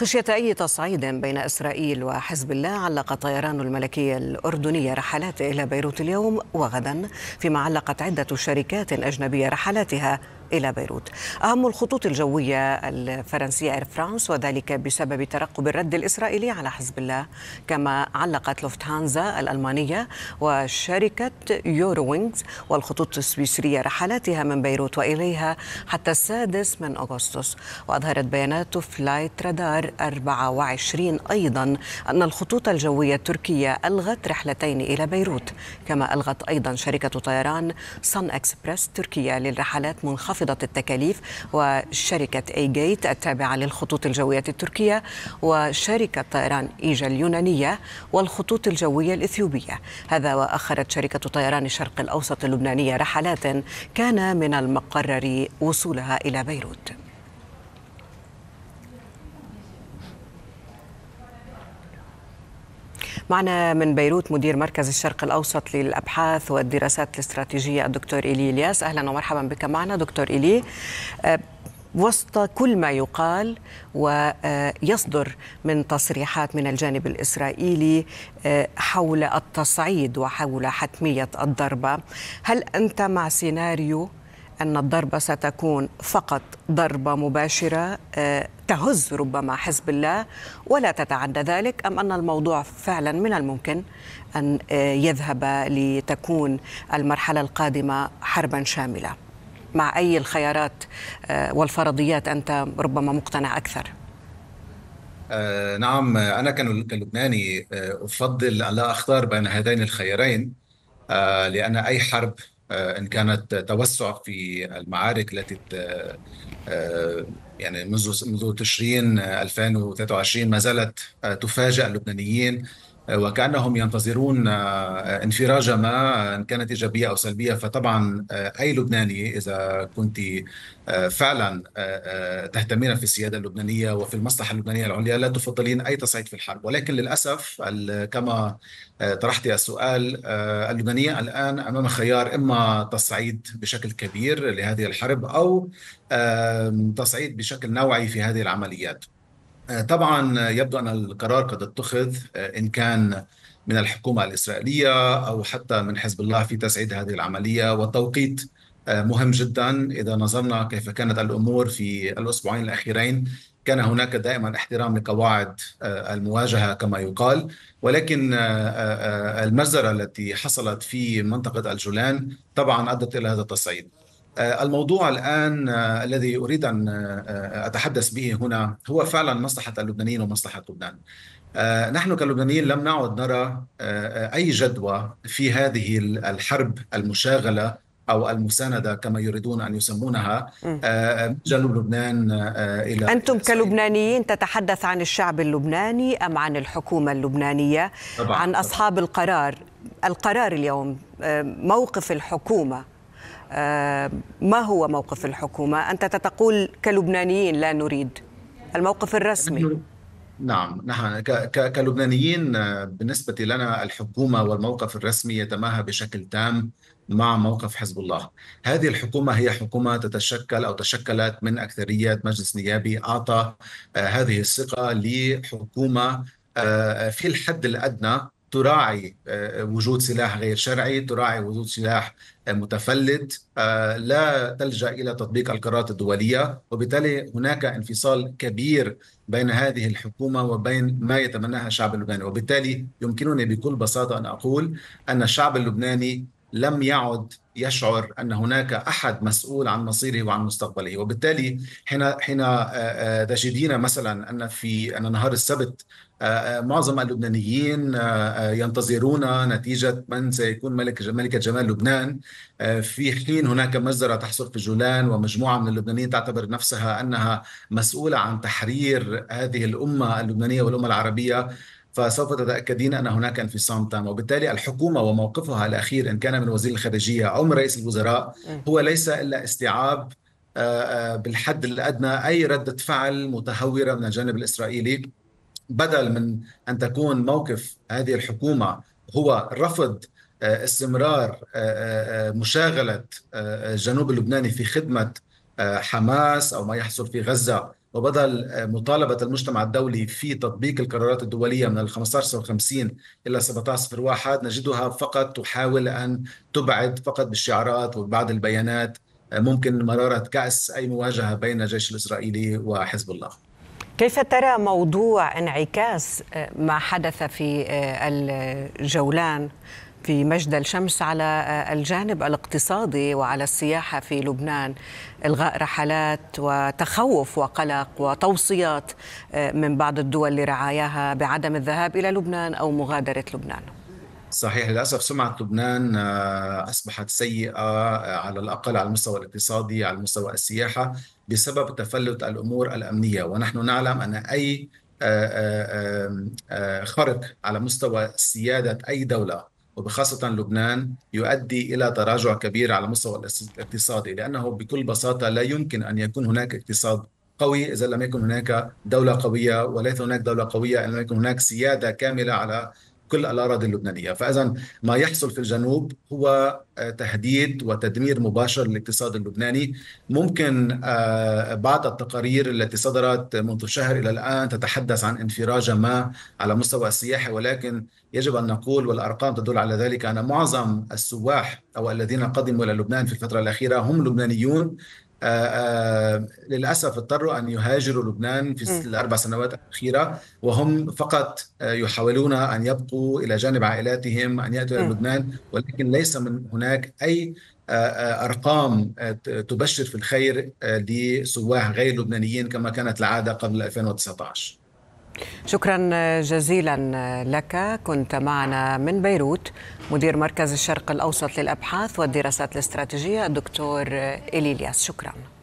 خشية أي تصعيد بين إسرائيل وحزب الله علق طيران الملكية الأردنية رحلاته إلى بيروت اليوم وغدا فيما علقت عدة شركات أجنبية رحلاتها إلى بيروت أهم الخطوط الجوية الفرنسية إير فرانس وذلك بسبب ترقب الرد الإسرائيلي على حزب الله كما علقت لوفتهانزا الألمانية وشركة يورو وينجز والخطوط السويسرية رحلاتها من بيروت وإليها حتى السادس من أغسطس وأظهرت بيانات فلايت رادار 24 أيضا أن الخطوط الجوية التركية ألغت رحلتين إلى بيروت كما ألغت أيضا شركة طيران صن إكسبرس تركيا للرحلات منخفضة خفضت التكاليف وشركة اي جيت التابعة للخطوط الجوية التركية وشركة طيران إيجا اليونانية والخطوط الجوية الإثيوبية هذا وأخرت شركة طيران الشرق الأوسط اللبنانية رحلات كان من المقرر وصولها إلى بيروت معنا من بيروت مدير مركز الشرق الأوسط للأبحاث والدراسات الاستراتيجية الدكتور إيلي إلياس أهلا ومرحبا بك معنا دكتور إيلي أه، وسط كل ما يقال ويصدر أه، من تصريحات من الجانب الاسرائيلي أه، حول التصعيد وحول حتميه الضربه، هل انت مع سيناريو أن الضربة ستكون فقط ضربة مباشرة آه، تهز ربما حزب الله ولا تتعدى ذلك أم أن الموضوع فعلا من الممكن أن آه، يذهب لتكون المرحلة القادمة حربا شاملة مع أي الخيارات آه، والفرضيات أنت ربما مقتنع أكثر؟ نعم أنا كلبناني أفضل أن لا أختار بين هذين الخيارين لأن أي حرب آه، ان كانت توسع في المعارك التي آه، يعني منذ منذ تشرين 2023 ما زالت آه، تفاجئ اللبنانيين وكأنهم ينتظرون آه، انفراجة ما إن كانت إيجابية أو سلبية فطبعا آه، أي لبناني إذا كنت آه، فعلا تهتمين في السيادة اللبنانية وفي المصلحة اللبنانية العليا لا تفضلين أي تصعيد في الحرب ولكن للأسف كما طرحت السؤال اللبنانية الآن أمام خيار إما تصعيد بشكل كبير لهذه الحرب أو تصعيد بشكل نوعي في هذه العمليات آه، طبعا يبدو ان القرار قد اتخذ آه، ان كان من الحكومه الاسرائيليه او حتى من حزب الله في تسعيد هذه العمليه والتوقيت آه، مهم جدا اذا نظرنا كيف كانت الامور في الاسبوعين الاخيرين كان هناك دائما احترام لقواعد المواجهه كما يقال ولكن المجزره التي حصلت في منطقه الجولان طبعا ادت الى هذا التصعيد آه، الموضوع الآن آه، الذي أريد أن آه، أتحدث به هنا هو فعلا مصلحة اللبنانيين ومصلحة لبنان نحن كلبنانيين لم نعد نرى أي جدوى في هذه الحرب المشاغلة أو المساندة كما يريدون أن يسمونها من جنوب لبنان إلى أنتم كلبنانيين تتحدث عن الشعب اللبناني أم عن الحكومة اللبنانية طبعا عن أصحاب طبعا. القرار القرار اليوم موقف الحكومة آه، ما هو موقف الحكومة؟ أنت تقول كلبنانيين لا نريد الموقف الرسمي نعم نحن كلبنانيين آه، بالنسبة لنا الحكومة والموقف الرسمي يتماهى بشكل تام مع موقف حزب الله هذه الحكومة هي حكومة تتشكل أو تشكلت من أكثرية مجلس نيابي أعطى آه، هذه الثقة لحكومة في الحد الأدنى تراعي آه، وجود سلاح غير شرعي تراعي وجود سلاح آه، متفلت آه، لا تلجا الى تطبيق القرارات الدوليه وبالتالي هناك انفصال كبير بين هذه الحكومه وبين ما يتمناها الشعب اللبناني وبالتالي يمكنني بكل بساطه ان اقول ان الشعب اللبناني لم يعد يشعر ان هناك احد مسؤول عن مصيره وعن مستقبله وبالتالي حين حين تجدين مثلا ان في ان نهار السبت آه، آه، معظم اللبنانيين آه، ينتظرون نتيجة من سيكون ملك ملكة جمال لبنان في حين هناك مجزرة تحصل في جولان ومجموعة من اللبنانيين تعتبر نفسها أنها مسؤولة عن تحرير هذه الأمة اللبنانية والأمة العربية فسوف تتأكدين أن هناك انفصام تام وبالتالي الحكومة وموقفها الأخير إن كان من وزير الخارجية أو من رئيس الوزراء إيه. هو ليس إلا استيعاب بالحد الأدنى أي ردة فعل متهورة من الجانب الإسرائيلي بدل من ان تكون موقف هذه الحكومه هو رفض آه، استمرار آه، آه، مشاغله الجنوب اللبناني في خدمه حماس او ما يحصل في غزه وبدل مطالبة المجتمع الدولي في تطبيق القرارات الدولية من ال 1550 إلى 1701 نجدها فقط تحاول أن تبعد فقط بالشعارات وبعض البيانات ممكن مرارة كأس أي مواجهة بين الجيش الإسرائيلي وحزب الله كيف ترى موضوع انعكاس آه، ما حدث في آه، الجولان في مجد الشمس على آه، الجانب الاقتصادي وعلى السياحه في لبنان الغاء رحلات وتخوف وقلق وتوصيات من بعض الدول لرعاياها بعدم الذهاب الى لبنان او مغادره لبنان صحيح للأسف سمعة لبنان آه، أصبحت سيئة آه، على الأقل على المستوى الاقتصادي على مستوى السياحة بسبب تفلت الأمور الأمنية ونحن نعلم أن أي آه، خرق على مستوى سيادة أي دولة وبخاصة لبنان يؤدي إلى تراجع كبير على مستوى الاقتصادي لأنه بكل بساطة لا يمكن أن يكون هناك اقتصاد قوي إذا لم يكن هناك دولة قوية وليس هناك دولة قوية إذا لم يكن هناك سيادة كاملة على كل الأراضي اللبنانية فإذا ما يحصل في الجنوب هو آه، تهديد وتدمير مباشر للاقتصاد اللبناني ممكن آه، بعض التقارير التي صدرت منذ شهر إلى الآن تتحدث عن انفراج ما على مستوى السياحة ولكن يجب أن نقول والأرقام تدل على ذلك أن معظم السواح أو الذين قدموا إلى لبنان في الفترة الأخيرة هم لبنانيون آه، آه، للأسف اضطروا أن يهاجروا لبنان في الأربع سنوات الأخيرة وهم فقط آه، يحاولون أن يبقوا إلى جانب عائلاتهم أن يأتوا إلى لبنان ولكن ليس من هناك أي ارقام تبشر في الخير لسواح غير لبنانيين كما كانت العاده قبل 2019 شكرا جزيلا لك كنت معنا من بيروت مدير مركز الشرق الأوسط للأبحاث والدراسات الاستراتيجية الدكتور إليلياس شكرا